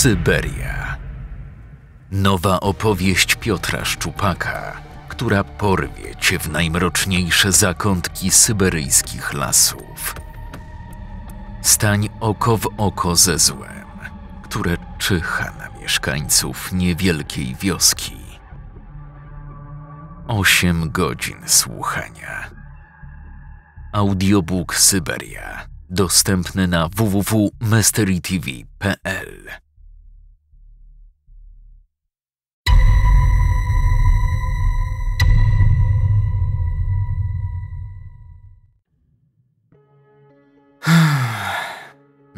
Syberia. Nowa opowieść Piotra Szczupaka, która porwie cię w najmroczniejsze zakątki syberyjskich lasów. Stań oko w oko ze złem, które czyha na mieszkańców niewielkiej wioski. Osiem godzin słuchania. Audiobook Syberia. Dostępny na www.mysterytv.pl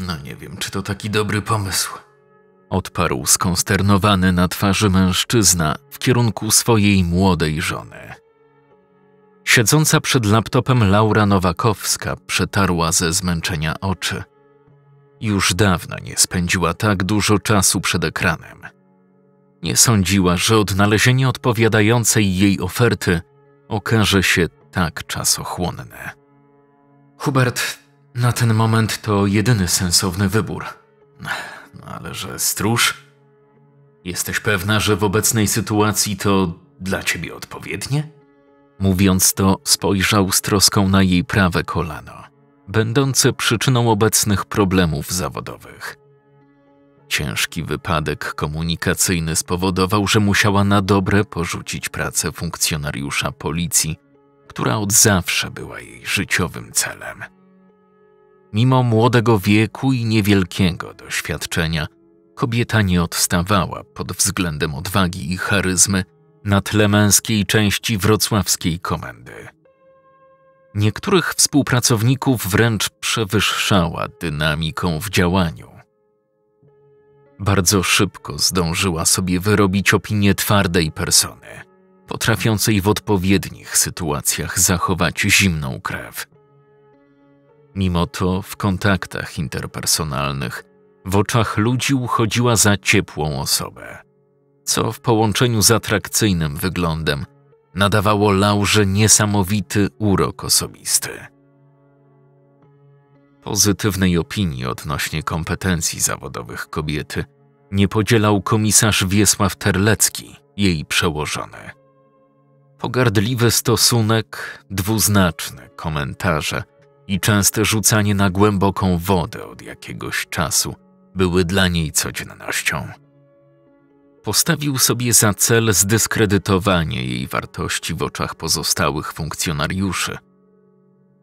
No nie wiem, czy to taki dobry pomysł. Odparł skonsternowany na twarzy mężczyzna w kierunku swojej młodej żony. Siedząca przed laptopem Laura Nowakowska przetarła ze zmęczenia oczy. Już dawno nie spędziła tak dużo czasu przed ekranem. Nie sądziła, że odnalezienie odpowiadającej jej oferty okaże się tak czasochłonne. Hubert na ten moment to jedyny sensowny wybór. Ale że stróż? Jesteś pewna, że w obecnej sytuacji to dla ciebie odpowiednie? Mówiąc to, spojrzał z troską na jej prawe kolano, będące przyczyną obecnych problemów zawodowych. Ciężki wypadek komunikacyjny spowodował, że musiała na dobre porzucić pracę funkcjonariusza policji, która od zawsze była jej życiowym celem. Mimo młodego wieku i niewielkiego doświadczenia, kobieta nie odstawała pod względem odwagi i charyzmy na tle męskiej części wrocławskiej komendy. Niektórych współpracowników wręcz przewyższała dynamiką w działaniu. Bardzo szybko zdążyła sobie wyrobić opinię twardej persony, potrafiącej w odpowiednich sytuacjach zachować zimną krew Mimo to w kontaktach interpersonalnych w oczach ludzi uchodziła za ciepłą osobę, co w połączeniu z atrakcyjnym wyglądem nadawało Laurze niesamowity urok osobisty. Pozytywnej opinii odnośnie kompetencji zawodowych kobiety nie podzielał komisarz Wiesław Terlecki, jej przełożony. Pogardliwy stosunek, dwuznaczne komentarze i częste rzucanie na głęboką wodę od jakiegoś czasu były dla niej codziennością. Postawił sobie za cel zdyskredytowanie jej wartości w oczach pozostałych funkcjonariuszy.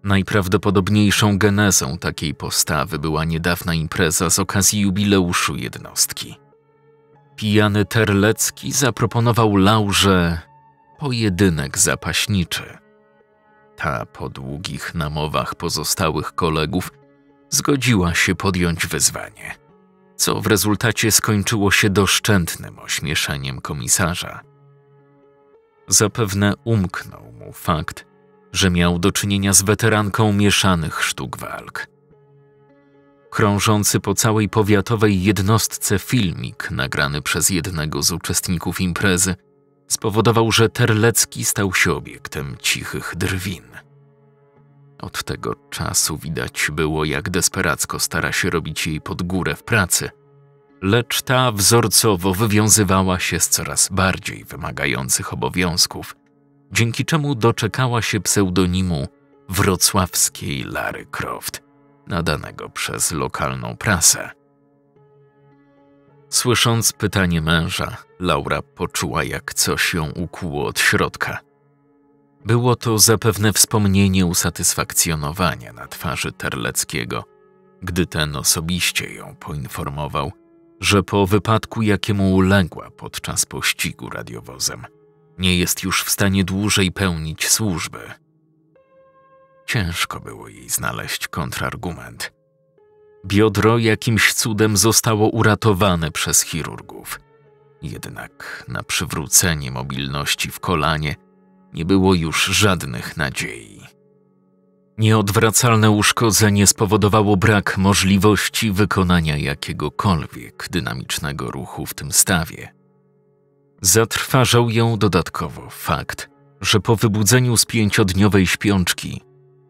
Najprawdopodobniejszą genezą takiej postawy była niedawna impreza z okazji jubileuszu jednostki. Pijany Terlecki zaproponował Laurze pojedynek zapaśniczy – ta po długich namowach pozostałych kolegów zgodziła się podjąć wyzwanie, co w rezultacie skończyło się doszczętnym ośmieszeniem komisarza. Zapewne umknął mu fakt, że miał do czynienia z weteranką mieszanych sztuk walk. Krążący po całej powiatowej jednostce filmik nagrany przez jednego z uczestników imprezy – spowodował, że Terlecki stał się obiektem cichych drwin. Od tego czasu widać było, jak desperacko stara się robić jej pod górę w pracy, lecz ta wzorcowo wywiązywała się z coraz bardziej wymagających obowiązków, dzięki czemu doczekała się pseudonimu wrocławskiej Lary Croft, nadanego przez lokalną prasę. Słysząc pytanie męża, Laura poczuła, jak coś ją ukłuło od środka. Było to zapewne wspomnienie usatysfakcjonowania na twarzy Terleckiego, gdy ten osobiście ją poinformował, że po wypadku, jakiemu uległa podczas pościgu radiowozem, nie jest już w stanie dłużej pełnić służby. Ciężko było jej znaleźć kontrargument. Biodro jakimś cudem zostało uratowane przez chirurgów – jednak na przywrócenie mobilności w kolanie nie było już żadnych nadziei. Nieodwracalne uszkodzenie spowodowało brak możliwości wykonania jakiegokolwiek dynamicznego ruchu w tym stawie. Zatrważał ją dodatkowo fakt, że po wybudzeniu z pięciodniowej śpiączki,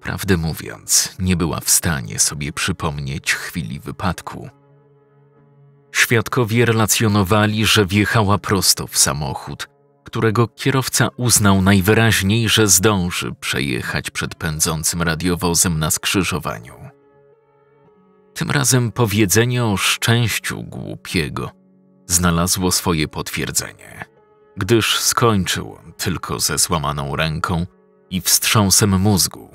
prawdę mówiąc, nie była w stanie sobie przypomnieć chwili wypadku. Świadkowie relacjonowali, że wjechała prosto w samochód, którego kierowca uznał najwyraźniej, że zdąży przejechać przed pędzącym radiowozem na skrzyżowaniu. Tym razem powiedzenie o szczęściu głupiego znalazło swoje potwierdzenie, gdyż skończył tylko ze złamaną ręką i wstrząsem mózgu.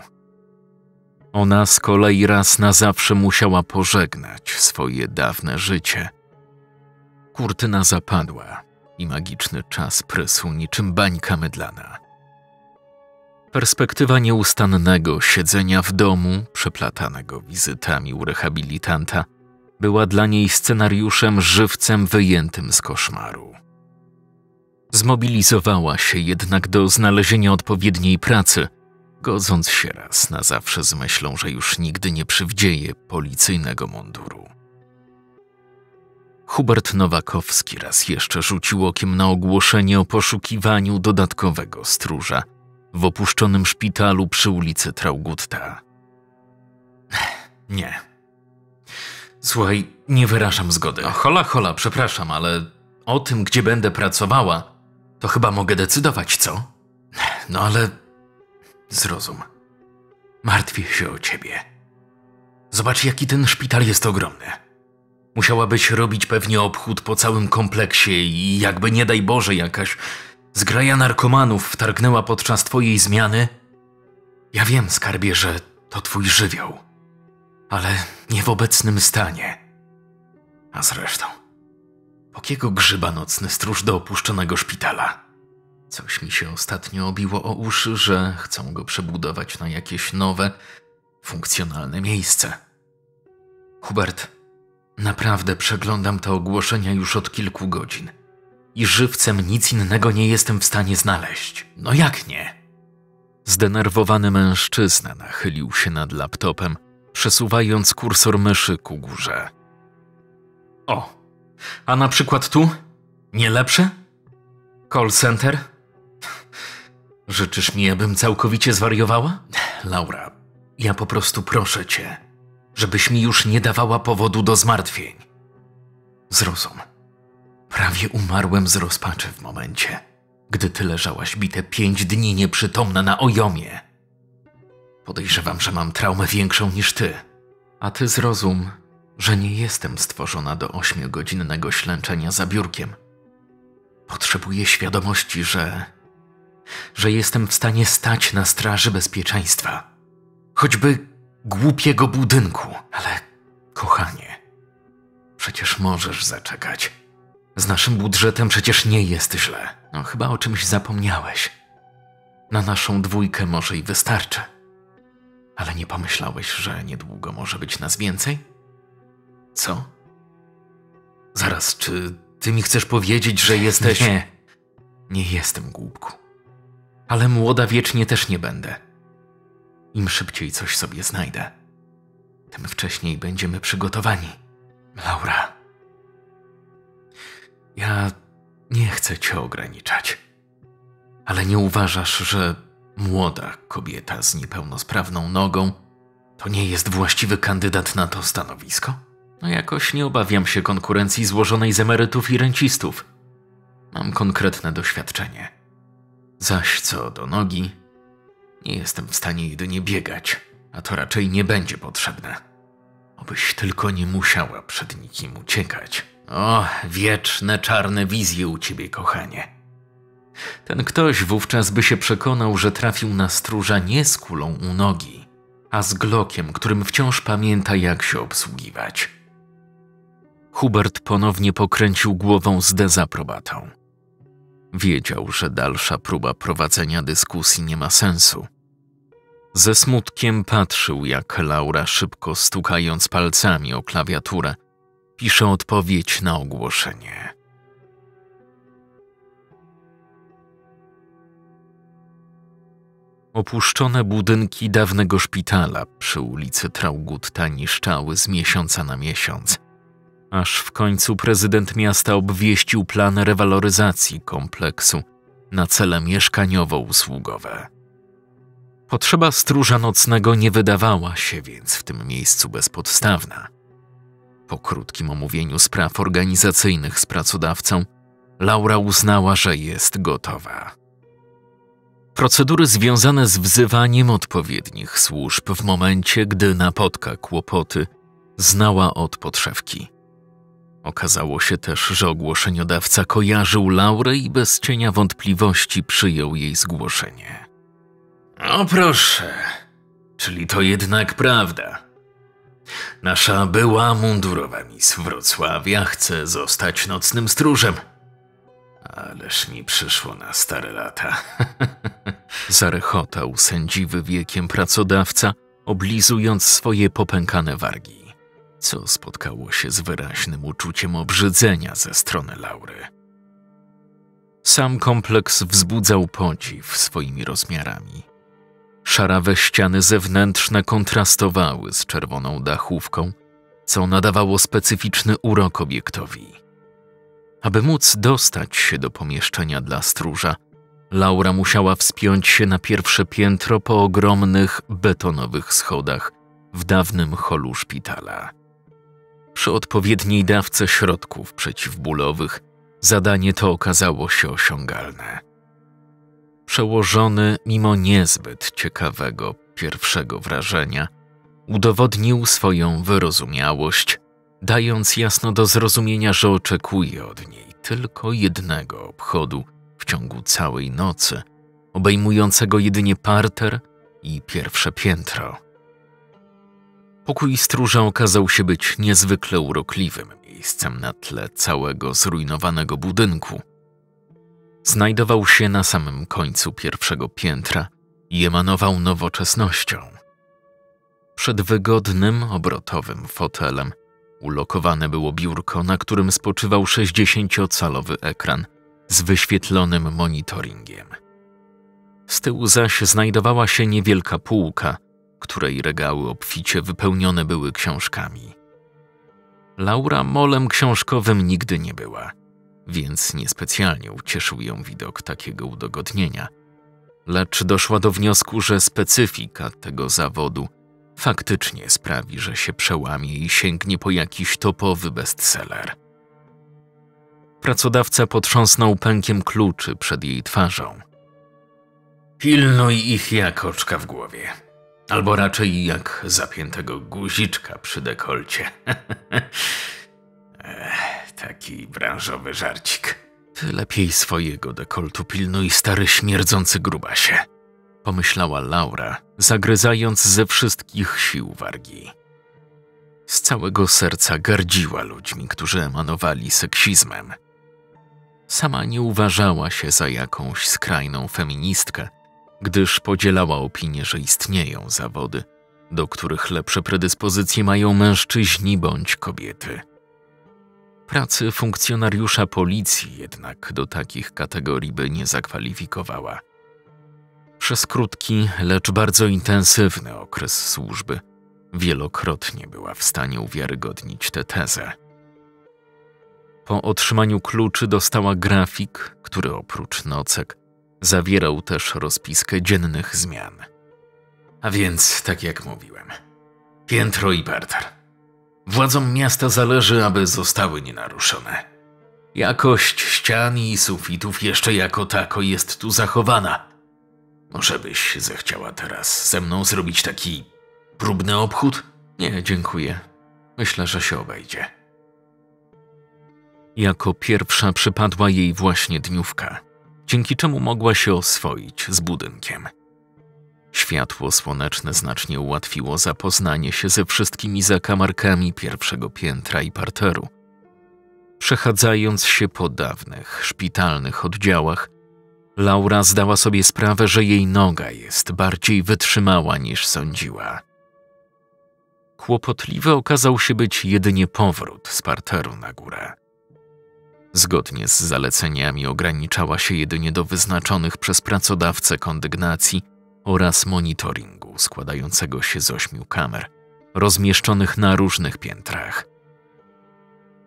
Ona z kolei raz na zawsze musiała pożegnać swoje dawne życie – Kurtyna zapadła i magiczny czas prysł niczym bańka mydlana. Perspektywa nieustannego siedzenia w domu, przeplatanego wizytami u rehabilitanta, była dla niej scenariuszem żywcem wyjętym z koszmaru. Zmobilizowała się jednak do znalezienia odpowiedniej pracy, godząc się raz na zawsze z myślą, że już nigdy nie przywdzieje policyjnego munduru. Hubert Nowakowski raz jeszcze rzucił okiem na ogłoszenie o poszukiwaniu dodatkowego stróża w opuszczonym szpitalu przy ulicy Traugutta. Nie. Słuchaj, nie wyrażam zgody. O, hola, hola, przepraszam, ale o tym, gdzie będę pracowała, to chyba mogę decydować, co? No ale zrozum. Martwię się o ciebie. Zobacz, jaki ten szpital jest ogromny. Musiałabyś robić pewnie obchód po całym kompleksie i jakby nie daj Boże jakaś zgraja narkomanów wtargnęła podczas twojej zmiany. Ja wiem, skarbie, że to twój żywioł, ale nie w obecnym stanie. A zresztą, pokiego grzyba nocny stróż do opuszczonego szpitala? Coś mi się ostatnio obiło o uszy, że chcą go przebudować na jakieś nowe, funkcjonalne miejsce. Hubert, Naprawdę przeglądam te ogłoszenia już od kilku godzin. I żywcem nic innego nie jestem w stanie znaleźć. No jak nie? Zdenerwowany mężczyzna nachylił się nad laptopem, przesuwając kursor myszy ku górze. O, a na przykład tu? Nie lepsze? Call center? Życzysz mi, abym całkowicie zwariowała? Laura, ja po prostu proszę cię żebyś mi już nie dawała powodu do zmartwień. Zrozum. Prawie umarłem z rozpaczy w momencie, gdy ty leżałaś bite pięć dni nieprzytomna na ojomie. Podejrzewam, że mam traumę większą niż ty. A ty zrozum, że nie jestem stworzona do ośmiogodzinnego ślęczenia za biurkiem. Potrzebuję świadomości, że. że jestem w stanie stać na straży bezpieczeństwa. Choćby głupiego budynku. Ale, kochanie, przecież możesz zaczekać. Z naszym budżetem przecież nie jest źle. No, chyba o czymś zapomniałeś. Na naszą dwójkę może i wystarczy. Ale nie pomyślałeś, że niedługo może być nas więcej? Co? Zaraz, czy ty mi chcesz powiedzieć, że jesteś. Nie, nie jestem głupku. Ale młoda wiecznie też nie będę. Im szybciej coś sobie znajdę, tym wcześniej będziemy przygotowani. Laura. Ja nie chcę cię ograniczać, ale nie uważasz, że młoda kobieta z niepełnosprawną nogą to nie jest właściwy kandydat na to stanowisko? No jakoś nie obawiam się konkurencji złożonej z emerytów i rencistów. Mam konkretne doświadczenie. Zaś co do nogi, nie jestem w stanie jedynie biegać, a to raczej nie będzie potrzebne. Obyś tylko nie musiała przed nikim uciekać. O, wieczne czarne wizje u ciebie, kochanie. Ten ktoś wówczas by się przekonał, że trafił na stróża nie z kulą u nogi, a z glokiem, którym wciąż pamięta, jak się obsługiwać. Hubert ponownie pokręcił głową z dezaprobatą. Wiedział, że dalsza próba prowadzenia dyskusji nie ma sensu. Ze smutkiem patrzył, jak Laura szybko stukając palcami o klawiaturę, pisze odpowiedź na ogłoszenie. Opuszczone budynki dawnego szpitala przy ulicy Traugutta niszczały z miesiąca na miesiąc aż w końcu prezydent miasta obwieścił plan rewaloryzacji kompleksu na cele mieszkaniowo-usługowe. Potrzeba stróża nocnego nie wydawała się więc w tym miejscu bezpodstawna. Po krótkim omówieniu spraw organizacyjnych z pracodawcą, Laura uznała, że jest gotowa. Procedury związane z wzywaniem odpowiednich służb w momencie, gdy napotka kłopoty, znała od podszewki. Okazało się też, że ogłoszeniodawca kojarzył Laurę i bez cienia wątpliwości przyjął jej zgłoszenie. O no proszę, czyli to jednak prawda. Nasza była mundurowa mis Wrocławia chce zostać nocnym stróżem. Ależ mi przyszło na stare lata. Zarechotał sędziwy wiekiem pracodawca, oblizując swoje popękane wargi co spotkało się z wyraźnym uczuciem obrzydzenia ze strony Laury. Sam kompleks wzbudzał podziw swoimi rozmiarami. Szarawe ściany zewnętrzne kontrastowały z czerwoną dachówką, co nadawało specyficzny urok obiektowi. Aby móc dostać się do pomieszczenia dla stróża, Laura musiała wspiąć się na pierwsze piętro po ogromnych betonowych schodach w dawnym holu szpitala. Przy odpowiedniej dawce środków przeciwbólowych zadanie to okazało się osiągalne. Przełożony, mimo niezbyt ciekawego pierwszego wrażenia, udowodnił swoją wyrozumiałość, dając jasno do zrozumienia, że oczekuje od niej tylko jednego obchodu w ciągu całej nocy, obejmującego jedynie parter i pierwsze piętro. Pokój stróża okazał się być niezwykle urokliwym miejscem na tle całego zrujnowanego budynku. Znajdował się na samym końcu pierwszego piętra i emanował nowoczesnością. Przed wygodnym, obrotowym fotelem ulokowane było biurko, na którym spoczywał 60-calowy ekran z wyświetlonym monitoringiem. Z tyłu zaś znajdowała się niewielka półka – której regały obficie wypełnione były książkami. Laura molem książkowym nigdy nie była, więc niespecjalnie ucieszył ją widok takiego udogodnienia. Lecz doszła do wniosku, że specyfika tego zawodu faktycznie sprawi, że się przełamie i sięgnie po jakiś topowy bestseller. Pracodawca potrząsnął pękiem kluczy przed jej twarzą. Pilnuj ich jak oczka w głowie. Albo raczej jak zapiętego guziczka przy dekolcie. Ech, taki branżowy żarcik. Ty lepiej swojego dekoltu pilnuj, stary śmierdzący grubasie. Pomyślała Laura, zagryzając ze wszystkich sił wargi. Z całego serca gardziła ludźmi, którzy emanowali seksizmem. Sama nie uważała się za jakąś skrajną feministkę, gdyż podzielała opinię, że istnieją zawody, do których lepsze predyspozycje mają mężczyźni bądź kobiety. Pracy funkcjonariusza policji jednak do takich kategorii by nie zakwalifikowała. Przez krótki, lecz bardzo intensywny okres służby wielokrotnie była w stanie uwiarygodnić tę tezę. Po otrzymaniu kluczy dostała grafik, który oprócz nocek Zawierał też rozpiskę dziennych zmian. A więc, tak jak mówiłem, piętro i parter. Władzom miasta zależy, aby zostały nienaruszone. Jakość ścian i sufitów jeszcze jako tako jest tu zachowana. Może byś zechciała teraz ze mną zrobić taki próbny obchód? Nie, dziękuję. Myślę, że się obejdzie. Jako pierwsza przypadła jej właśnie dniówka dzięki czemu mogła się oswoić z budynkiem. Światło słoneczne znacznie ułatwiło zapoznanie się ze wszystkimi zakamarkami pierwszego piętra i parteru. Przechadzając się po dawnych, szpitalnych oddziałach, Laura zdała sobie sprawę, że jej noga jest bardziej wytrzymała niż sądziła. Kłopotliwy okazał się być jedynie powrót z parteru na górę. Zgodnie z zaleceniami ograniczała się jedynie do wyznaczonych przez pracodawcę kondygnacji oraz monitoringu składającego się z ośmiu kamer, rozmieszczonych na różnych piętrach.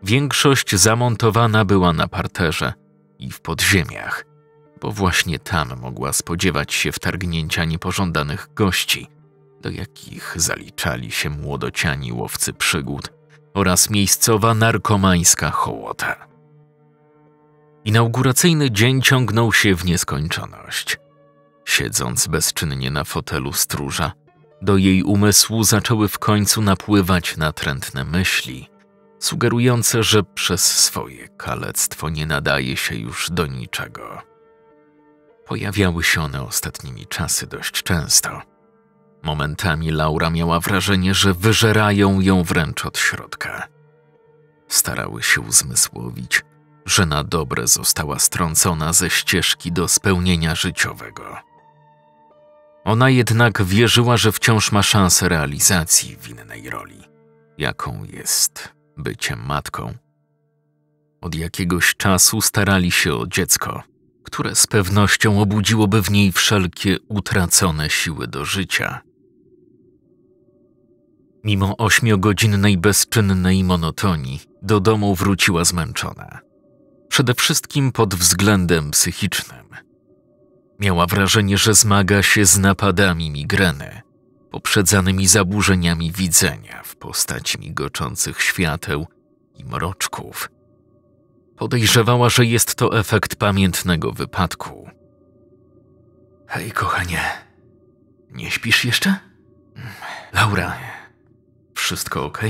Większość zamontowana była na parterze i w podziemiach, bo właśnie tam mogła spodziewać się wtargnięcia niepożądanych gości, do jakich zaliczali się młodociani łowcy przygód oraz miejscowa narkomańska hołota. Inauguracyjny dzień ciągnął się w nieskończoność. Siedząc bezczynnie na fotelu stróża, do jej umysłu zaczęły w końcu napływać natrętne myśli, sugerujące, że przez swoje kalectwo nie nadaje się już do niczego. Pojawiały się one ostatnimi czasy dość często. Momentami Laura miała wrażenie, że wyżerają ją wręcz od środka. Starały się uzmysłowić, że na dobre została strącona ze ścieżki do spełnienia życiowego. Ona jednak wierzyła, że wciąż ma szansę realizacji winnej roli, jaką jest bycie matką. Od jakiegoś czasu starali się o dziecko, które z pewnością obudziłoby w niej wszelkie utracone siły do życia. Mimo ośmiogodzinnej bezczynnej monotonii, do domu wróciła zmęczona przede wszystkim pod względem psychicznym. Miała wrażenie, że zmaga się z napadami migreny, poprzedzanymi zaburzeniami widzenia w postaci migoczących świateł i mroczków. Podejrzewała, że jest to efekt pamiętnego wypadku. Hej, kochanie, nie śpisz jeszcze? Laura, wszystko ok?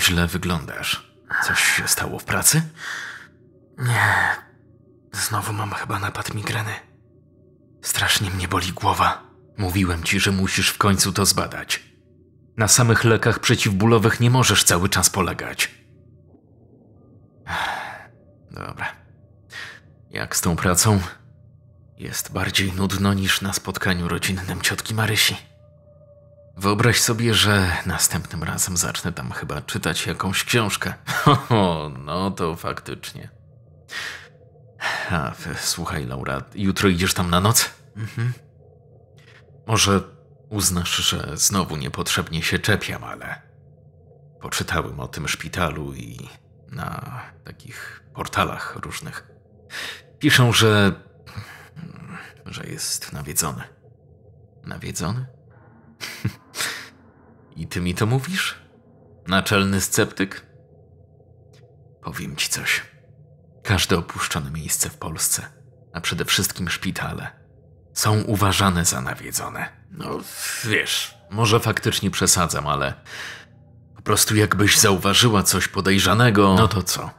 Źle wyglądasz. Coś się stało w pracy? Nie. Znowu mam chyba napad migreny. Strasznie mnie boli głowa. Mówiłem ci, że musisz w końcu to zbadać. Na samych lekach przeciwbólowych nie możesz cały czas polegać. Dobra. Jak z tą pracą? Jest bardziej nudno niż na spotkaniu rodzinnym ciotki Marysi. Wyobraź sobie, że następnym razem zacznę tam chyba czytać jakąś książkę. no to faktycznie. A, słuchaj, Laura, jutro idziesz tam na noc? Mhm. Może uznasz, że znowu niepotrzebnie się czepiam, ale poczytałem o tym szpitalu i na takich portalach różnych. Piszą, że. że jest nawiedzony. Nawiedzony? I ty mi to mówisz? Naczelny sceptyk? Powiem ci coś. Każde opuszczone miejsce w Polsce, a przede wszystkim szpitale, są uważane za nawiedzone. No wiesz, może faktycznie przesadzam, ale po prostu jakbyś zauważyła coś podejrzanego, no to co?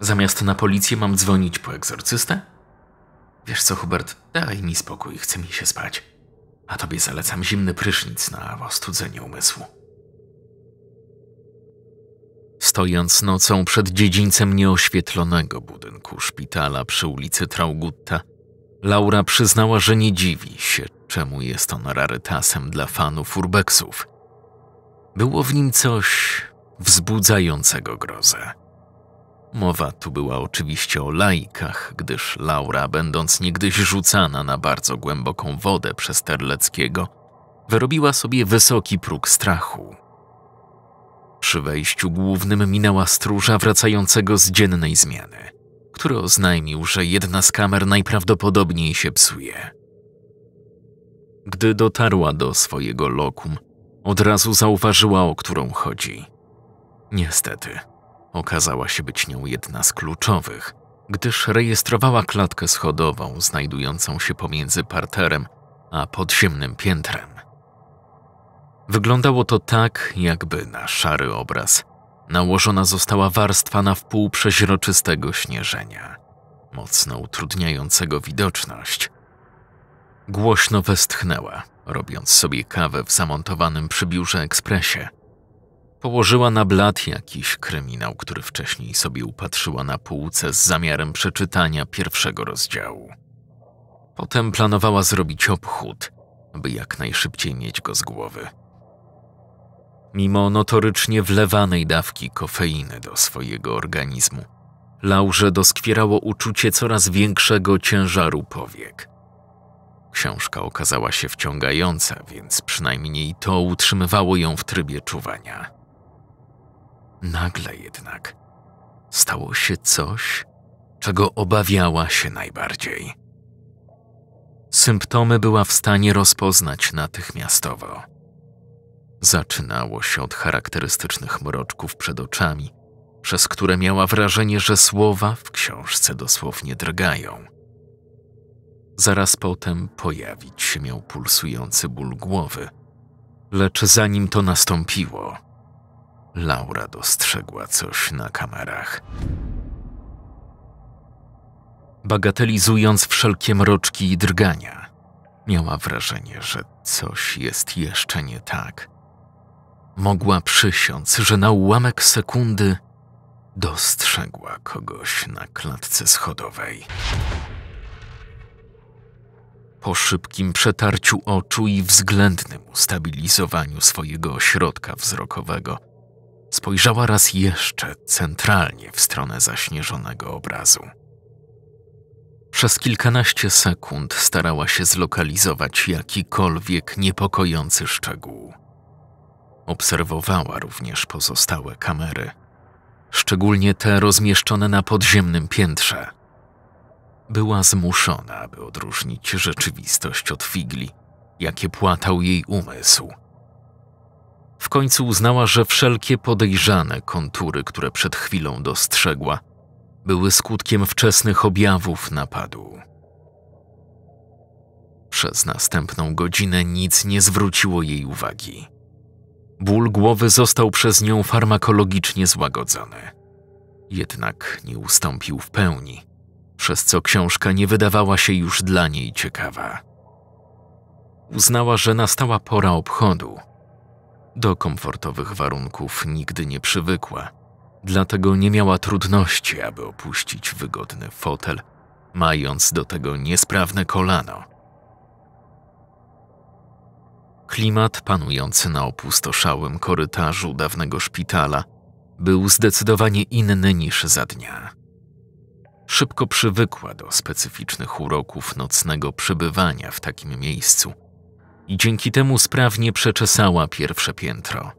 Zamiast na policję mam dzwonić po egzorcystę? Wiesz co, Hubert, daj mi spokój, chce mi się spać. A tobie zalecam zimny prysznic na ostudzenie umysłu. Stojąc nocą przed dziedzińcem nieoświetlonego budynku szpitala przy ulicy Traugutta, Laura przyznała, że nie dziwi się, czemu jest on rarytasem dla fanów Urbeksów. Było w nim coś wzbudzającego grozę. Mowa tu była oczywiście o laikach, gdyż Laura, będąc niegdyś rzucana na bardzo głęboką wodę przez Terleckiego, wyrobiła sobie wysoki próg strachu. Przy wejściu głównym minęła stróża wracającego z dziennej zmiany, który oznajmił, że jedna z kamer najprawdopodobniej się psuje. Gdy dotarła do swojego lokum, od razu zauważyła, o którą chodzi. Niestety, okazała się być nią jedna z kluczowych, gdyż rejestrowała klatkę schodową znajdującą się pomiędzy parterem a podziemnym piętrem. Wyglądało to tak, jakby na szary obraz. Nałożona została warstwa na wpół przeźroczystego śnieżenia, mocno utrudniającego widoczność. Głośno westchnęła, robiąc sobie kawę w zamontowanym przy biurze ekspresie. Położyła na blat jakiś kryminał, który wcześniej sobie upatrzyła na półce z zamiarem przeczytania pierwszego rozdziału. Potem planowała zrobić obchód, by jak najszybciej mieć go z głowy mimo notorycznie wlewanej dawki kofeiny do swojego organizmu. Laurze doskwierało uczucie coraz większego ciężaru powiek. Książka okazała się wciągająca, więc przynajmniej to utrzymywało ją w trybie czuwania. Nagle jednak stało się coś, czego obawiała się najbardziej. Symptomy była w stanie rozpoznać natychmiastowo Zaczynało się od charakterystycznych mroczków przed oczami, przez które miała wrażenie, że słowa w książce dosłownie drgają. Zaraz potem pojawić się miał pulsujący ból głowy, lecz zanim to nastąpiło, Laura dostrzegła coś na kamerach. Bagatelizując wszelkie mroczki i drgania, miała wrażenie, że coś jest jeszcze nie tak mogła przysiąc, że na ułamek sekundy dostrzegła kogoś na klatce schodowej. Po szybkim przetarciu oczu i względnym ustabilizowaniu swojego ośrodka wzrokowego, spojrzała raz jeszcze centralnie w stronę zaśnieżonego obrazu. Przez kilkanaście sekund starała się zlokalizować jakikolwiek niepokojący szczegół. Obserwowała również pozostałe kamery, szczególnie te rozmieszczone na podziemnym piętrze. Była zmuszona, aby odróżnić rzeczywistość od figli, jakie płatał jej umysł. W końcu uznała, że wszelkie podejrzane kontury, które przed chwilą dostrzegła, były skutkiem wczesnych objawów napadu. Przez następną godzinę nic nie zwróciło jej uwagi. Ból głowy został przez nią farmakologicznie złagodzony. Jednak nie ustąpił w pełni, przez co książka nie wydawała się już dla niej ciekawa. Uznała, że nastała pora obchodu. Do komfortowych warunków nigdy nie przywykła, dlatego nie miała trudności, aby opuścić wygodny fotel, mając do tego niesprawne kolano Klimat panujący na opustoszałym korytarzu dawnego szpitala był zdecydowanie inny niż za dnia. Szybko przywykła do specyficznych uroków nocnego przebywania w takim miejscu i dzięki temu sprawnie przeczesała pierwsze piętro.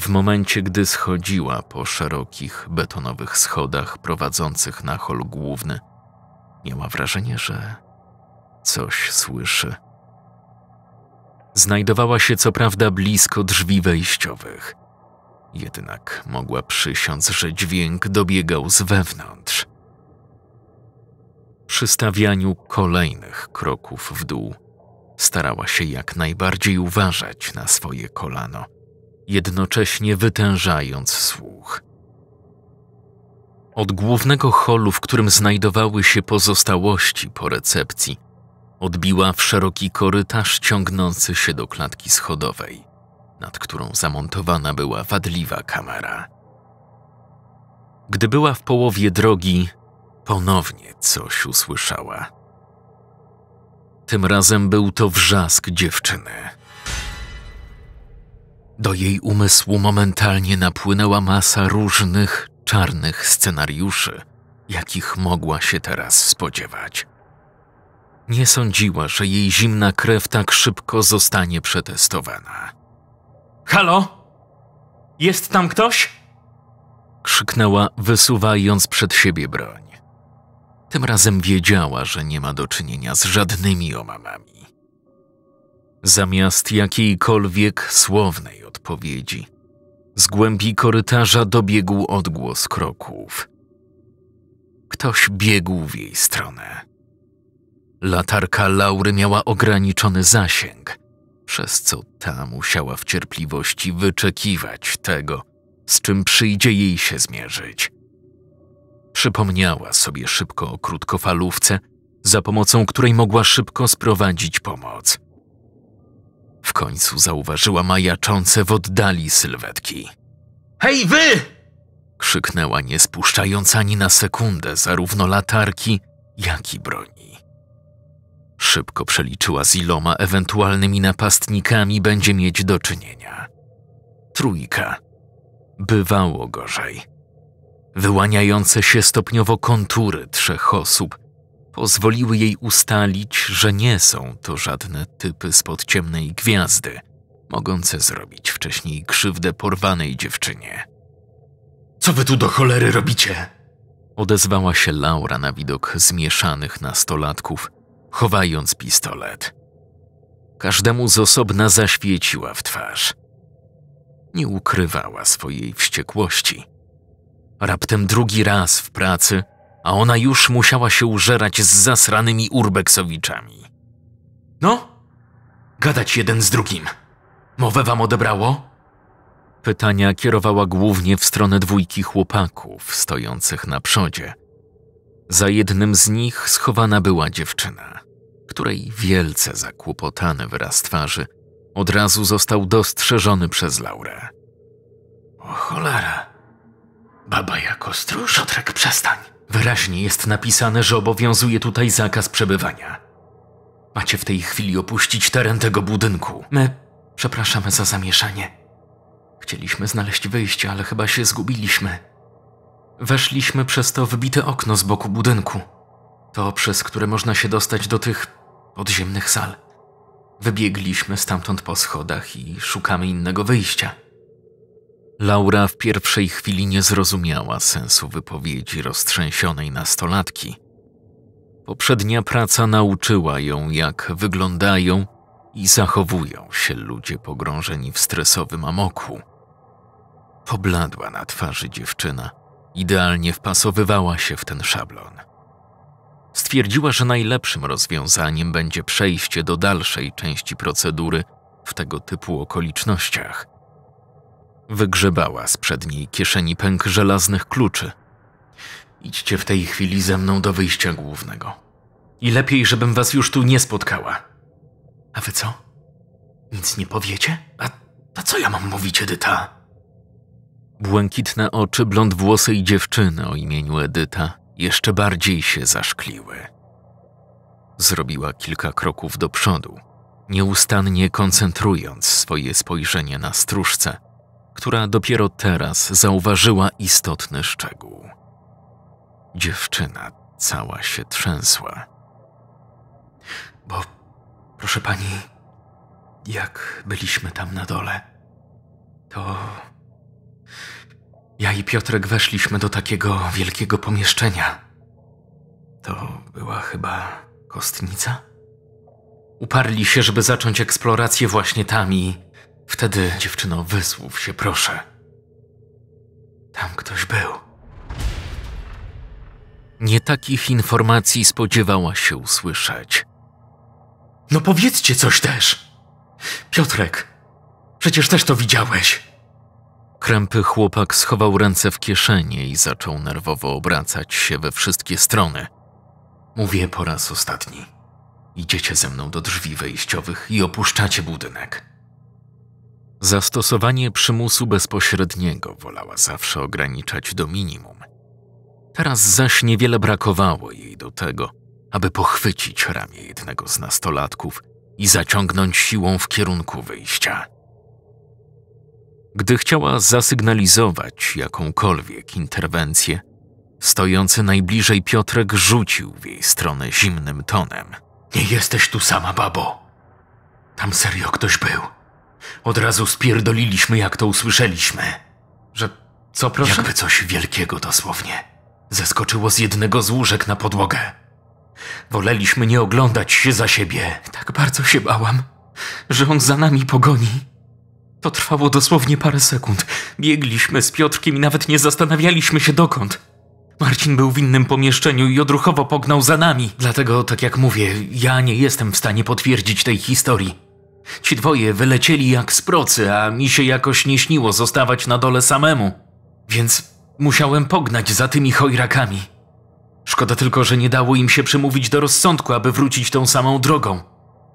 W momencie, gdy schodziła po szerokich betonowych schodach prowadzących na hol główny, miała wrażenie, że coś słyszy – znajdowała się co prawda blisko drzwi wejściowych. Jednak mogła przysiąc, że dźwięk dobiegał z wewnątrz. Przy stawianiu kolejnych kroków w dół starała się jak najbardziej uważać na swoje kolano, jednocześnie wytężając słuch. Od głównego holu, w którym znajdowały się pozostałości po recepcji, odbiła w szeroki korytarz ciągnący się do klatki schodowej, nad którą zamontowana była wadliwa kamera. Gdy była w połowie drogi, ponownie coś usłyszała. Tym razem był to wrzask dziewczyny. Do jej umysłu momentalnie napłynęła masa różnych czarnych scenariuszy, jakich mogła się teraz spodziewać. Nie sądziła, że jej zimna krew tak szybko zostanie przetestowana. Halo? Jest tam ktoś? Krzyknęła, wysuwając przed siebie broń. Tym razem wiedziała, że nie ma do czynienia z żadnymi omamami. Zamiast jakiejkolwiek słownej odpowiedzi, z głębi korytarza dobiegł odgłos kroków. Ktoś biegł w jej stronę. Latarka Laury miała ograniczony zasięg, przez co ta musiała w cierpliwości wyczekiwać tego, z czym przyjdzie jej się zmierzyć. Przypomniała sobie szybko o krótkofalówce, za pomocą której mogła szybko sprowadzić pomoc. W końcu zauważyła majaczące w oddali sylwetki. Hej wy! krzyknęła, nie spuszczając ani na sekundę zarówno latarki, jak i broni. Szybko przeliczyła z iloma ewentualnymi napastnikami będzie mieć do czynienia. Trójka. Bywało gorzej. Wyłaniające się stopniowo kontury trzech osób pozwoliły jej ustalić, że nie są to żadne typy spod ciemnej gwiazdy, mogące zrobić wcześniej krzywdę porwanej dziewczynie. Co wy tu do cholery robicie? Odezwała się Laura na widok zmieszanych nastolatków – chowając pistolet. Każdemu z osobna zaświeciła w twarz. Nie ukrywała swojej wściekłości. Raptem drugi raz w pracy, a ona już musiała się użerać z zasranymi urbeksowiczami. No, gadać jeden z drugim. Mowę wam odebrało? Pytania kierowała głównie w stronę dwójki chłopaków stojących na przodzie – za jednym z nich schowana była dziewczyna, której wielce zakłopotany wyraz twarzy od razu został dostrzeżony przez Laurę. O cholera! Baba jako stróż, Otrek, przestań! Wyraźnie jest napisane, że obowiązuje tutaj zakaz przebywania. Macie w tej chwili opuścić teren tego budynku. My przepraszamy za zamieszanie. Chcieliśmy znaleźć wyjście, ale chyba się zgubiliśmy. Weszliśmy przez to wybite okno z boku budynku. To, przez które można się dostać do tych podziemnych sal. Wybiegliśmy stamtąd po schodach i szukamy innego wyjścia. Laura w pierwszej chwili nie zrozumiała sensu wypowiedzi roztrzęsionej nastolatki. Poprzednia praca nauczyła ją, jak wyglądają i zachowują się ludzie pogrążeni w stresowym amoku. Pobladła na twarzy dziewczyna, idealnie wpasowywała się w ten szablon. Stwierdziła, że najlepszym rozwiązaniem będzie przejście do dalszej części procedury w tego typu okolicznościach. Wygrzebała z przedniej kieszeni pęk żelaznych kluczy. Idźcie w tej chwili ze mną do wyjścia głównego. I lepiej, żebym was już tu nie spotkała. A wy co? Nic nie powiecie? A, to co ja mam mówić, Edyta? Błękitne oczy blondwłosej dziewczyny o imieniu Edyta jeszcze bardziej się zaszkliły. Zrobiła kilka kroków do przodu, nieustannie koncentrując swoje spojrzenie na stróżce, która dopiero teraz zauważyła istotny szczegół. Dziewczyna cała się trzęsła. Bo, proszę pani, jak byliśmy tam na dole, to ja i Piotrek weszliśmy do takiego wielkiego pomieszczenia. To była chyba kostnica? Uparli się, żeby zacząć eksplorację właśnie tam i wtedy, dziewczyno, wysłów się proszę. Tam ktoś był. Nie takich informacji spodziewała się usłyszeć. No powiedzcie coś też! Piotrek, przecież też to widziałeś. Krępy chłopak schował ręce w kieszenie i zaczął nerwowo obracać się we wszystkie strony. Mówię po raz ostatni. Idziecie ze mną do drzwi wejściowych i opuszczacie budynek. Zastosowanie przymusu bezpośredniego wolała zawsze ograniczać do minimum. Teraz zaś niewiele brakowało jej do tego, aby pochwycić ramię jednego z nastolatków i zaciągnąć siłą w kierunku wyjścia. Gdy chciała zasygnalizować jakąkolwiek interwencję, stojący najbliżej Piotrek rzucił w jej stronę zimnym tonem. Nie jesteś tu sama, babo. Tam serio ktoś był. Od razu spierdoliliśmy, jak to usłyszeliśmy. Że co, proszę? Jakby coś wielkiego dosłownie. Zeskoczyło z jednego z łóżek na podłogę. Woleliśmy nie oglądać się za siebie. Tak bardzo się bałam, że on za nami pogoni. To trwało dosłownie parę sekund. Biegliśmy z Piotrkiem i nawet nie zastanawialiśmy się dokąd. Marcin był w innym pomieszczeniu i odruchowo pognał za nami. Dlatego, tak jak mówię, ja nie jestem w stanie potwierdzić tej historii. Ci dwoje wylecieli jak z procy, a mi się jakoś nie śniło zostawać na dole samemu. Więc musiałem pognać za tymi chojrakami. Szkoda tylko, że nie dało im się przemówić do rozsądku, aby wrócić tą samą drogą.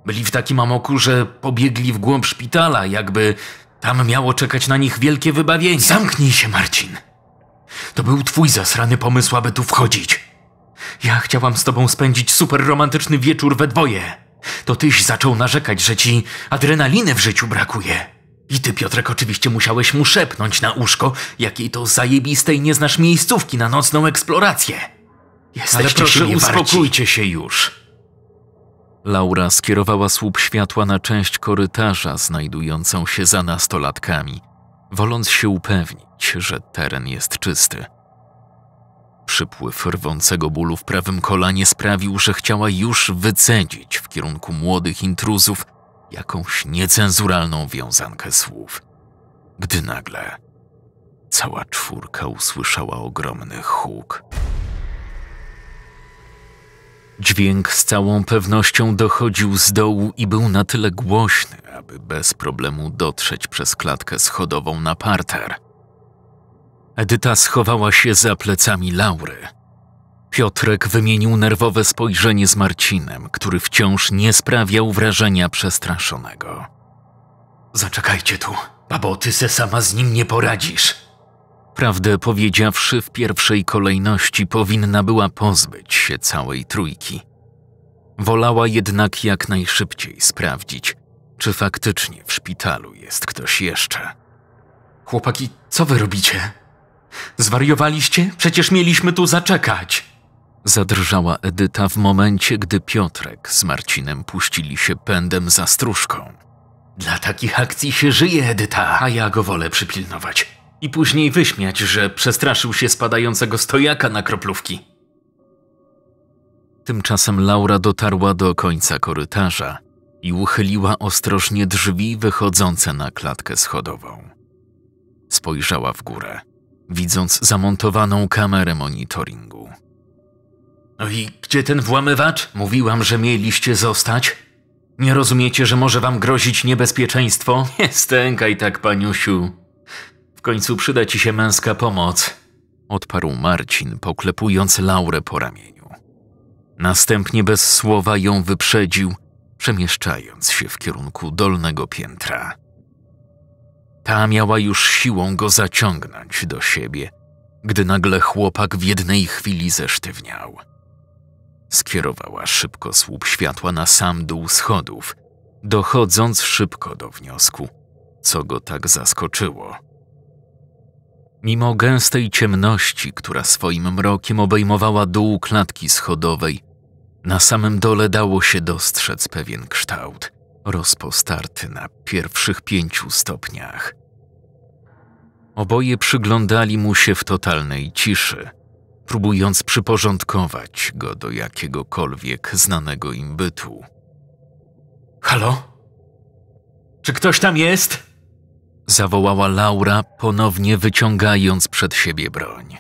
Byli w takim amoku, że pobiegli w głąb szpitala, jakby tam miało czekać na nich wielkie wybawienie. Zamknij się, Marcin. To był twój zasrany pomysł, aby tu wchodzić. Ja chciałam z tobą spędzić super romantyczny wieczór we dwoje. To tyś zaczął narzekać, że ci adrenaliny w życiu brakuje. I ty, Piotrek, oczywiście musiałeś mu szepnąć na łóżko, jakiej to zajebistej nie znasz miejscówki na nocną eksplorację. Jesteście Ale proszę, uspokójcie się już. Laura skierowała słup światła na część korytarza znajdującą się za nastolatkami, woląc się upewnić, że teren jest czysty. Przypływ rwącego bólu w prawym kolanie sprawił, że chciała już wycedzić w kierunku młodych intruzów jakąś niecenzuralną wiązankę słów. Gdy nagle cała czwórka usłyszała ogromny huk. Dźwięk z całą pewnością dochodził z dołu i był na tyle głośny, aby bez problemu dotrzeć przez klatkę schodową na parter. Edyta schowała się za plecami Laury. Piotrek wymienił nerwowe spojrzenie z Marcinem, który wciąż nie sprawiał wrażenia przestraszonego. Zaczekajcie tu, babo, ty se sama z nim nie poradzisz. Prawdę powiedziawszy, w pierwszej kolejności powinna była pozbyć się całej trójki. Wolała jednak jak najszybciej sprawdzić, czy faktycznie w szpitalu jest ktoś jeszcze. Chłopaki, co wy robicie? Zwariowaliście? Przecież mieliśmy tu zaczekać! Zadrżała Edyta w momencie, gdy Piotrek z Marcinem puścili się pędem za stróżką. Dla takich akcji się żyje, Edyta, a ja go wolę przypilnować i później wyśmiać, że przestraszył się spadającego stojaka na kroplówki. Tymczasem Laura dotarła do końca korytarza i uchyliła ostrożnie drzwi wychodzące na klatkę schodową. Spojrzała w górę, widząc zamontowaną kamerę monitoringu. No i gdzie ten włamywacz? Mówiłam, że mieliście zostać. Nie rozumiecie, że może wam grozić niebezpieczeństwo? Nie stękaj tak, paniusiu końcu przyda ci się męska pomoc, odparł Marcin, poklepując Laurę po ramieniu. Następnie bez słowa ją wyprzedził, przemieszczając się w kierunku dolnego piętra. Ta miała już siłą go zaciągnąć do siebie, gdy nagle chłopak w jednej chwili zesztywniał. Skierowała szybko słup światła na sam dół schodów, dochodząc szybko do wniosku, co go tak zaskoczyło Mimo gęstej ciemności, która swoim mrokiem obejmowała dół klatki schodowej, na samym dole dało się dostrzec pewien kształt, rozpostarty na pierwszych pięciu stopniach. Oboje przyglądali mu się w totalnej ciszy, próbując przyporządkować go do jakiegokolwiek znanego im bytu. Halo? Czy ktoś tam jest? zawołała Laura, ponownie wyciągając przed siebie broń.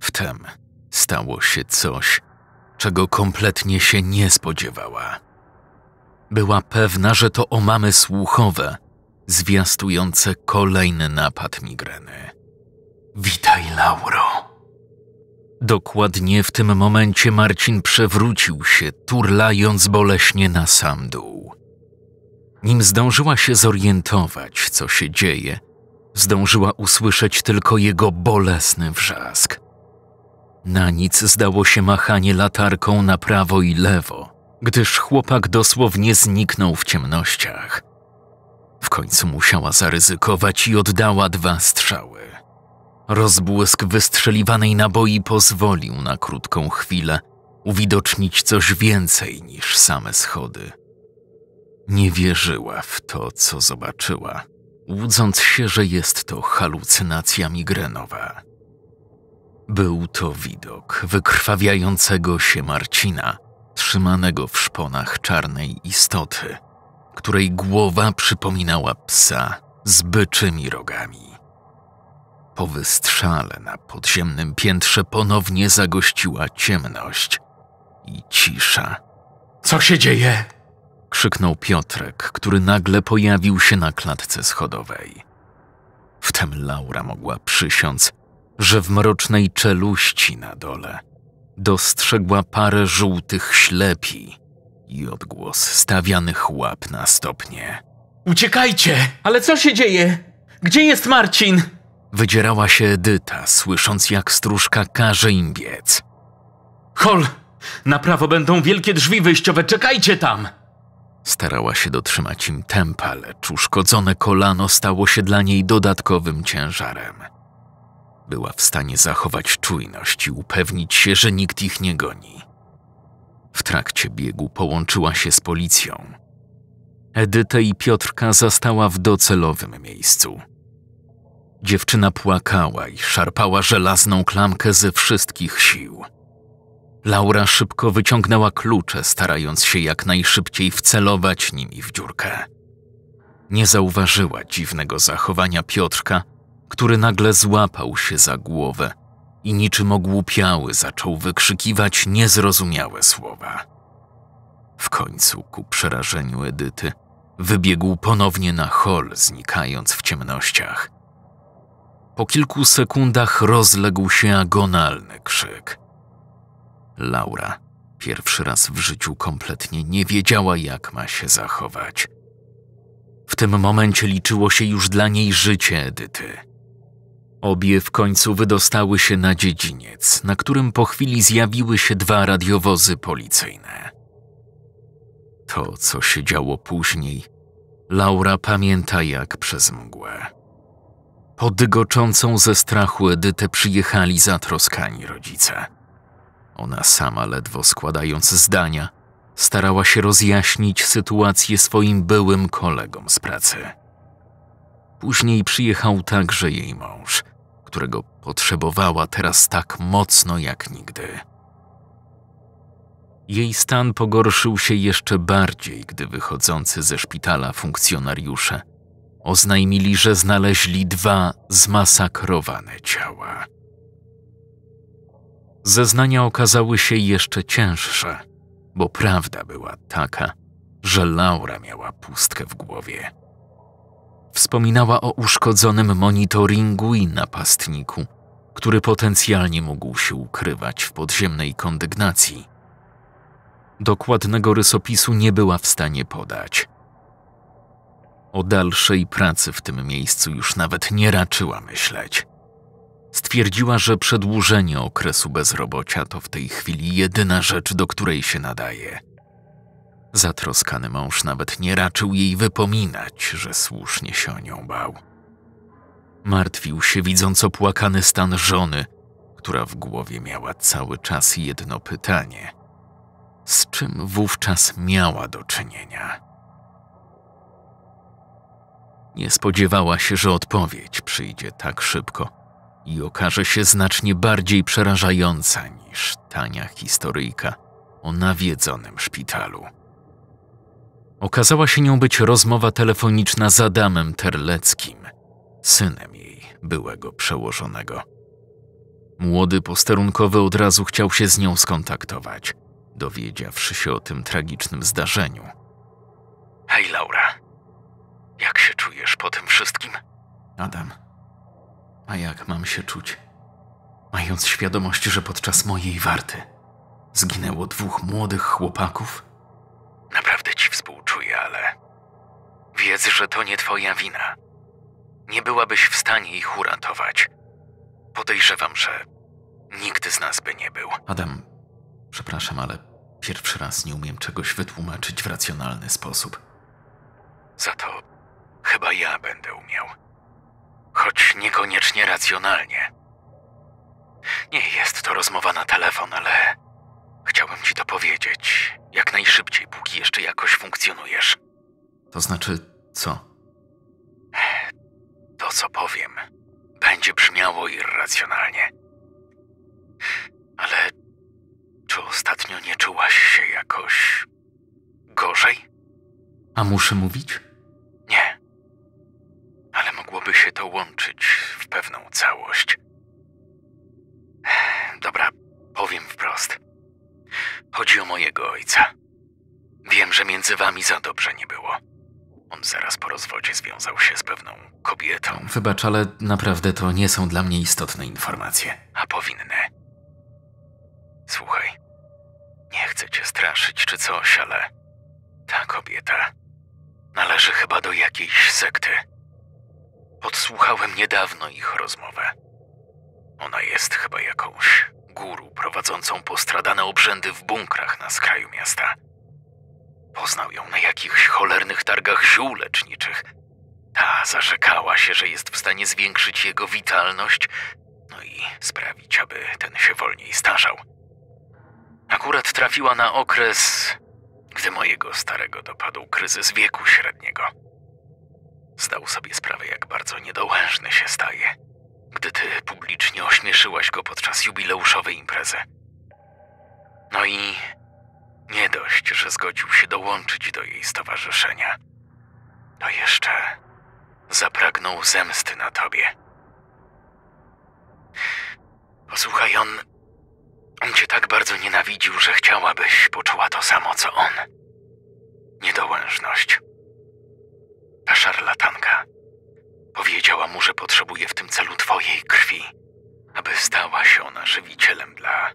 Wtem stało się coś, czego kompletnie się nie spodziewała. Była pewna, że to omamy słuchowe, zwiastujące kolejny napad migreny. Witaj, Lauro. Dokładnie w tym momencie Marcin przewrócił się, turlając boleśnie na sam dół. Nim zdążyła się zorientować, co się dzieje, zdążyła usłyszeć tylko jego bolesny wrzask. Na nic zdało się machanie latarką na prawo i lewo, gdyż chłopak dosłownie zniknął w ciemnościach. W końcu musiała zaryzykować i oddała dwa strzały. Rozbłysk wystrzeliwanej naboi pozwolił na krótką chwilę uwidocznić coś więcej niż same schody. Nie wierzyła w to, co zobaczyła, łudząc się, że jest to halucynacja migrenowa. Był to widok wykrwawiającego się Marcina, trzymanego w szponach czarnej istoty, której głowa przypominała psa z byczymi rogami. Po wystrzale na podziemnym piętrze ponownie zagościła ciemność i cisza. Co się dzieje? krzyknął Piotrek, który nagle pojawił się na klatce schodowej. Wtem Laura mogła przysiąc, że w mrocznej czeluści na dole dostrzegła parę żółtych ślepi i odgłos stawianych łap na stopnie. Uciekajcie! Ale co się dzieje? Gdzie jest Marcin? Wydzierała się Edyta, słysząc jak stróżka każe im biec. Hol! Na prawo będą wielkie drzwi wyjściowe, czekajcie tam! Starała się dotrzymać im tempa, lecz uszkodzone kolano stało się dla niej dodatkowym ciężarem. Była w stanie zachować czujność i upewnić się, że nikt ich nie goni. W trakcie biegu połączyła się z policją. Edytę i Piotrka zastała w docelowym miejscu. Dziewczyna płakała i szarpała żelazną klamkę ze wszystkich sił. Laura szybko wyciągnęła klucze, starając się jak najszybciej wcelować nimi w dziurkę. Nie zauważyła dziwnego zachowania Piotrka, który nagle złapał się za głowę i niczym ogłupiały zaczął wykrzykiwać niezrozumiałe słowa. W końcu, ku przerażeniu Edyty, wybiegł ponownie na hol, znikając w ciemnościach. Po kilku sekundach rozległ się agonalny krzyk – Laura pierwszy raz w życiu kompletnie nie wiedziała, jak ma się zachować. W tym momencie liczyło się już dla niej życie Edyty. Obie w końcu wydostały się na dziedziniec, na którym po chwili zjawiły się dwa radiowozy policyjne. To, co się działo później, Laura pamięta jak przez mgłę. Podgoczącą ze strachu Edytę przyjechali zatroskani rodzice ona sama ledwo składając zdania, starała się rozjaśnić sytuację swoim byłym kolegom z pracy. Później przyjechał także jej mąż, którego potrzebowała teraz tak mocno jak nigdy. Jej stan pogorszył się jeszcze bardziej, gdy wychodzący ze szpitala funkcjonariusze oznajmili, że znaleźli dwa zmasakrowane ciała zeznania okazały się jeszcze cięższe, bo prawda była taka, że Laura miała pustkę w głowie. Wspominała o uszkodzonym monitoringu i napastniku, który potencjalnie mógł się ukrywać w podziemnej kondygnacji. Dokładnego rysopisu nie była w stanie podać. O dalszej pracy w tym miejscu już nawet nie raczyła myśleć. Stwierdziła, że przedłużenie okresu bezrobocia to w tej chwili jedyna rzecz, do której się nadaje. Zatroskany mąż nawet nie raczył jej wypominać, że słusznie się o nią bał. Martwił się, widząc opłakany stan żony, która w głowie miała cały czas jedno pytanie: z czym wówczas miała do czynienia? Nie spodziewała się, że odpowiedź przyjdzie tak szybko i okaże się znacznie bardziej przerażająca niż tania historyjka o nawiedzonym szpitalu. Okazała się nią być rozmowa telefoniczna z Adamem Terleckim, synem jej byłego przełożonego. Młody posterunkowy od razu chciał się z nią skontaktować, dowiedziawszy się o tym tragicznym zdarzeniu. Hej Laura, jak się czujesz po tym wszystkim? Adam a jak mam się czuć? Mając świadomość, że podczas mojej warty zginęło dwóch młodych chłopaków? Naprawdę ci współczuję, ale wiedz, że to nie twoja wina. Nie byłabyś w stanie ich uratować. Podejrzewam, że nikt z nas by nie był. Adam, przepraszam, ale pierwszy raz nie umiem czegoś wytłumaczyć w racjonalny sposób. Za to chyba ja będę umiał choć niekoniecznie racjonalnie. Nie jest to rozmowa na telefon, ale chciałbym ci to powiedzieć jak najszybciej, póki jeszcze jakoś funkcjonujesz. To znaczy co? To, co powiem, będzie brzmiało irracjonalnie. Ale czy ostatnio nie czułaś się jakoś gorzej? A muszę mówić? Nie ale mogłoby się to łączyć w pewną całość. Dobra, powiem wprost. Chodzi o mojego ojca. Wiem, że między wami za dobrze nie było. On zaraz po rozwodzie związał się z pewną kobietą. Wybacz, ale naprawdę to nie są dla mnie istotne informacje. A powinny. Słuchaj, nie chcę cię straszyć czy coś, ale ta kobieta należy chyba do jakiejś sekty. Podsłuchałem niedawno ich rozmowę. Ona jest chyba jakąś guru prowadzącą postradane obrzędy w bunkrach na skraju miasta. Poznał ją na jakichś cholernych targach ziół leczniczych. Ta zarzekała się, że jest w stanie zwiększyć jego witalność, no i sprawić, aby ten się wolniej starzał. Akurat trafiła na okres, gdy mojego starego dopadł kryzys wieku średniego. Zdał sobie sprawę, jak bardzo niedołężny się staje, gdy ty publicznie ośmieszyłaś go podczas jubileuszowej imprezy. No i nie dość, że zgodził się dołączyć do jej stowarzyszenia, to jeszcze zapragnął zemsty na tobie. Posłuchaj, on. On cię tak bardzo nienawidził, że chciałabyś poczuła to samo co on. Niedołężność. Ta szarlatanka powiedziała mu, że potrzebuje w tym celu twojej krwi, aby stała się ona żywicielem dla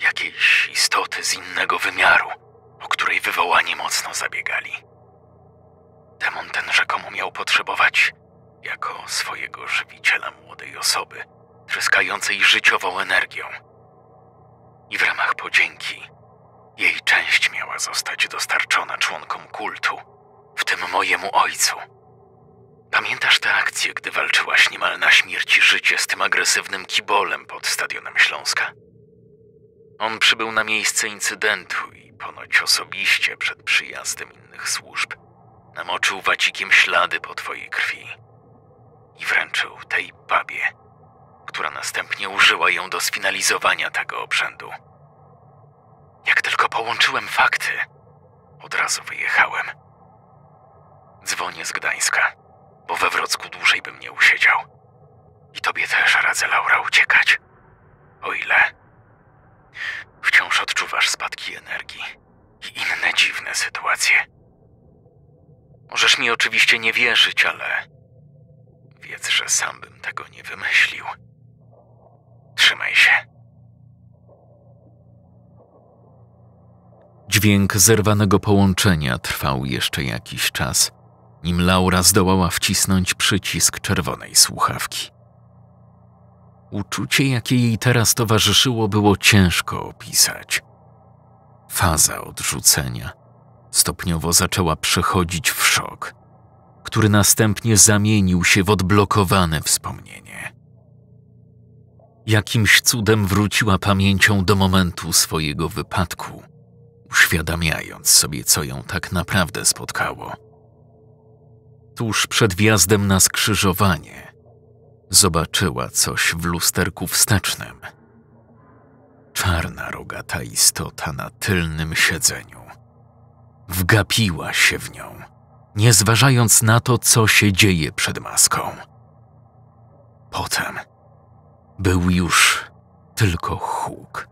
jakiejś istoty z innego wymiaru, o której wywołani mocno zabiegali. Demon ten rzekomo miał potrzebować jako swojego żywiciela młodej osoby, tryskającej życiową energią. I w ramach podzięki jej część miała zostać dostarczona członkom kultu w tym mojemu ojcu. Pamiętasz tę akcję, gdy walczyłaś niemal na śmierć i życie z tym agresywnym kibolem pod stadionem Śląska? On przybył na miejsce incydentu i ponoć osobiście przed przyjazdem innych służb namoczył wacikiem ślady po twojej krwi i wręczył tej babie, która następnie użyła ją do sfinalizowania tego obrzędu. Jak tylko połączyłem fakty, od razu wyjechałem. Dzwonię z Gdańska, bo we Wrocku dłużej bym nie usiedział. I tobie też radzę, Laura, uciekać. O ile wciąż odczuwasz spadki energii i inne dziwne sytuacje. Możesz mi oczywiście nie wierzyć, ale wiedz, że sam bym tego nie wymyślił. Trzymaj się. Dźwięk zerwanego połączenia trwał jeszcze jakiś czas nim Laura zdołała wcisnąć przycisk czerwonej słuchawki. Uczucie, jakie jej teraz towarzyszyło, było ciężko opisać. Faza odrzucenia stopniowo zaczęła przechodzić w szok, który następnie zamienił się w odblokowane wspomnienie. Jakimś cudem wróciła pamięcią do momentu swojego wypadku, uświadamiając sobie, co ją tak naprawdę spotkało tuż przed wjazdem na skrzyżowanie. Zobaczyła coś w lusterku wstecznym. Czarna rogata istota na tylnym siedzeniu. Wgapiła się w nią, nie zważając na to, co się dzieje przed maską. Potem był już tylko huk.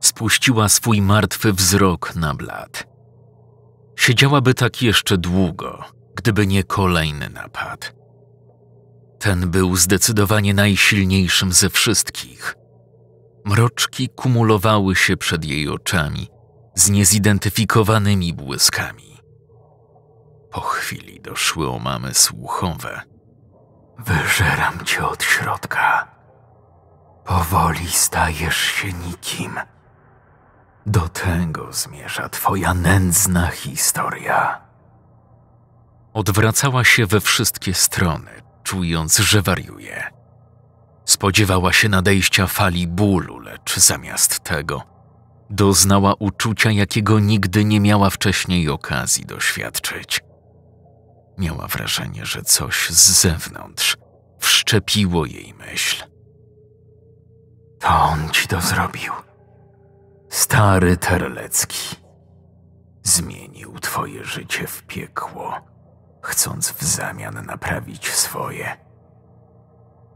Spuściła swój martwy wzrok na blat. Siedziałaby tak jeszcze długo, gdyby nie kolejny napad. Ten był zdecydowanie najsilniejszym ze wszystkich. Mroczki kumulowały się przed jej oczami z niezidentyfikowanymi błyskami. Po chwili doszły omamy słuchowe. Wyżeram cię od środka. Powoli stajesz się nikim. Do tego zmierza twoja nędzna historia. Odwracała się we wszystkie strony, czując, że wariuje. Spodziewała się nadejścia fali bólu, lecz zamiast tego doznała uczucia, jakiego nigdy nie miała wcześniej okazji doświadczyć. Miała wrażenie, że coś z zewnątrz wszczepiło jej myśl. To on ci to zrobił Stary Terlecki zmienił twoje życie w piekło, chcąc w zamian naprawić swoje.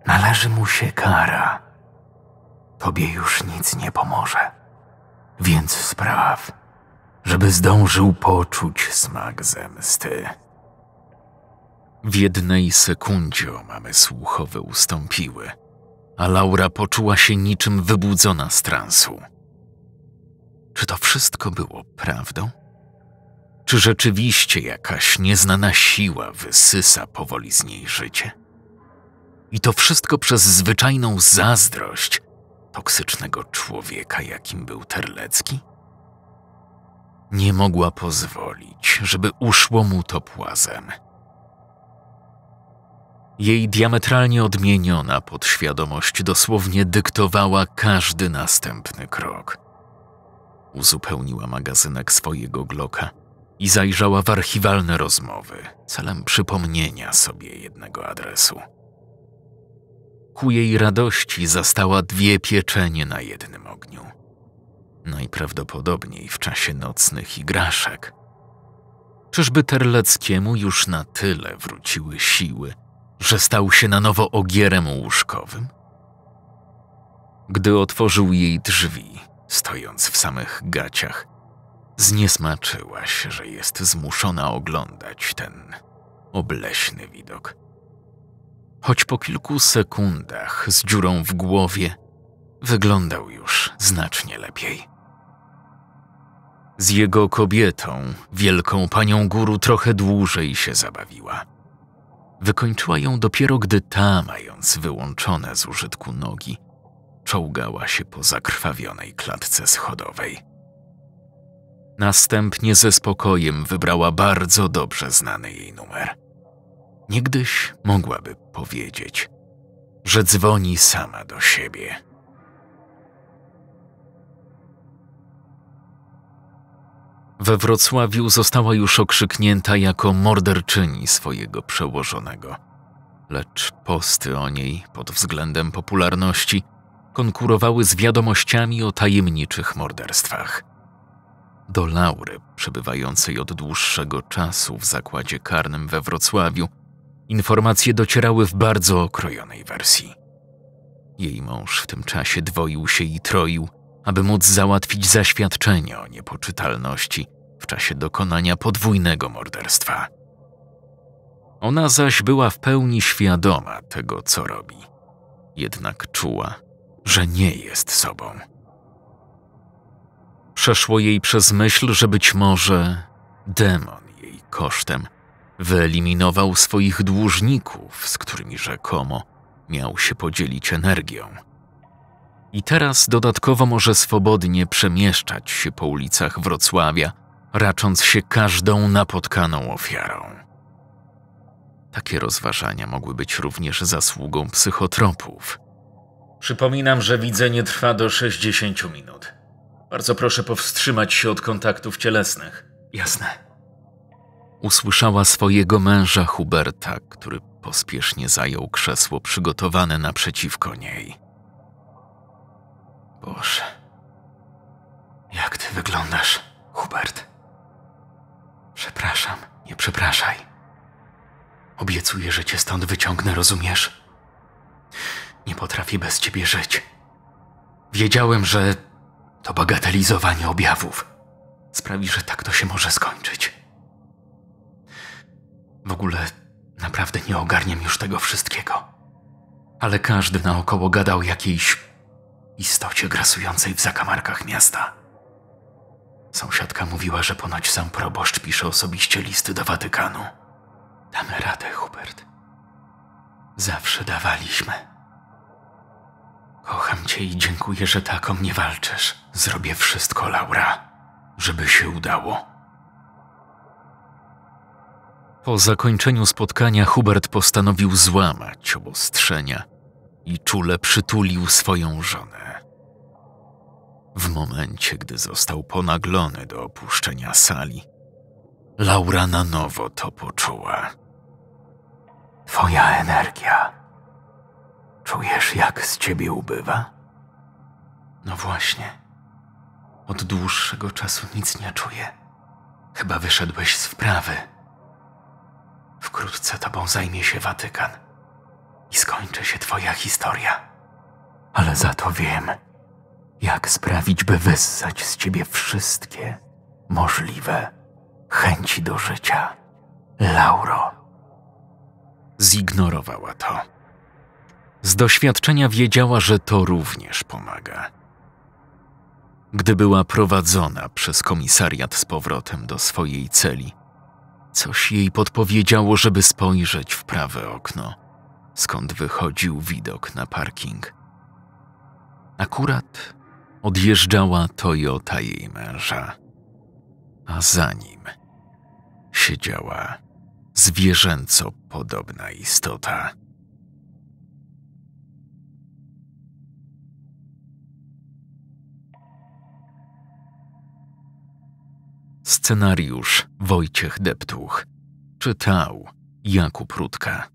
Należy mu się kara. Tobie już nic nie pomoże. Więc spraw, żeby zdążył poczuć smak zemsty. W jednej sekundzie mamy słuchowe ustąpiły, a Laura poczuła się niczym wybudzona z transu. Czy to wszystko było prawdą? Czy rzeczywiście jakaś nieznana siła wysysa powoli z niej życie? I to wszystko przez zwyczajną zazdrość toksycznego człowieka, jakim był Terlecki? Nie mogła pozwolić, żeby uszło mu to płazem. Jej diametralnie odmieniona podświadomość dosłownie dyktowała każdy następny krok – Uzupełniła magazynek swojego Glocka i zajrzała w archiwalne rozmowy celem przypomnienia sobie jednego adresu. Ku jej radości zastała dwie pieczenie na jednym ogniu. Najprawdopodobniej w czasie nocnych igraszek. Czyżby Terleckiemu już na tyle wróciły siły, że stał się na nowo ogierem łóżkowym? Gdy otworzył jej drzwi, stojąc w samych gaciach. Zniesmaczyła się, że jest zmuszona oglądać ten obleśny widok. Choć po kilku sekundach z dziurą w głowie wyglądał już znacznie lepiej. Z jego kobietą, wielką panią guru, trochę dłużej się zabawiła. Wykończyła ją dopiero gdy ta, mając wyłączone z użytku nogi, czołgała się po zakrwawionej klatce schodowej. Następnie ze spokojem wybrała bardzo dobrze znany jej numer. Niegdyś mogłaby powiedzieć, że dzwoni sama do siebie. We Wrocławiu została już okrzyknięta jako morderczyni swojego przełożonego, lecz posty o niej pod względem popularności konkurowały z wiadomościami o tajemniczych morderstwach. Do Laury, przebywającej od dłuższego czasu w zakładzie karnym we Wrocławiu, informacje docierały w bardzo okrojonej wersji. Jej mąż w tym czasie dwoił się i troił, aby móc załatwić zaświadczenie o niepoczytalności w czasie dokonania podwójnego morderstwa. Ona zaś była w pełni świadoma tego, co robi. Jednak czuła, że nie jest sobą. Przeszło jej przez myśl, że być może demon jej kosztem wyeliminował swoich dłużników, z którymi rzekomo miał się podzielić energią. I teraz dodatkowo może swobodnie przemieszczać się po ulicach Wrocławia, racząc się każdą napotkaną ofiarą. Takie rozważania mogły być również zasługą psychotropów – Przypominam, że widzenie trwa do 60 minut. Bardzo proszę powstrzymać się od kontaktów cielesnych. Jasne. Usłyszała swojego męża Huberta, który pospiesznie zajął krzesło przygotowane naprzeciwko niej. Boże, jak ty wyglądasz, Hubert? Przepraszam, nie przepraszaj. Obiecuję, że cię stąd wyciągnę, rozumiesz? Nie potrafi bez ciebie żyć. Wiedziałem, że to bagatelizowanie objawów sprawi, że tak to się może skończyć. W ogóle naprawdę nie ogarniam już tego wszystkiego. Ale każdy naokoło gadał jakiejś istocie grasującej w zakamarkach miasta. Sąsiadka mówiła, że ponoć sam proboszcz pisze osobiście listy do Watykanu. Damy radę, Hubert. Zawsze dawaliśmy. Kocham cię i dziękuję, że tak o mnie walczysz. Zrobię wszystko, Laura, żeby się udało. Po zakończeniu spotkania Hubert postanowił złamać obostrzenia i czule przytulił swoją żonę. W momencie, gdy został ponaglony do opuszczenia sali, Laura na nowo to poczuła. Twoja energia Czujesz, jak z ciebie ubywa? No właśnie. Od dłuższego czasu nic nie czuję. Chyba wyszedłeś z wprawy. Wkrótce tobą zajmie się Watykan i skończy się twoja historia. Ale za to wiem, jak sprawić, by wyssać z ciebie wszystkie możliwe chęci do życia. Lauro. Zignorowała to. Z doświadczenia wiedziała, że to również pomaga. Gdy była prowadzona przez komisariat z powrotem do swojej celi, coś jej podpowiedziało, żeby spojrzeć w prawe okno, skąd wychodził widok na parking. Akurat odjeżdżała Toyota jej męża, a za nim siedziała zwierzęco podobna istota. Scenariusz Wojciech Deptuch. Czytał Jakub Rutka.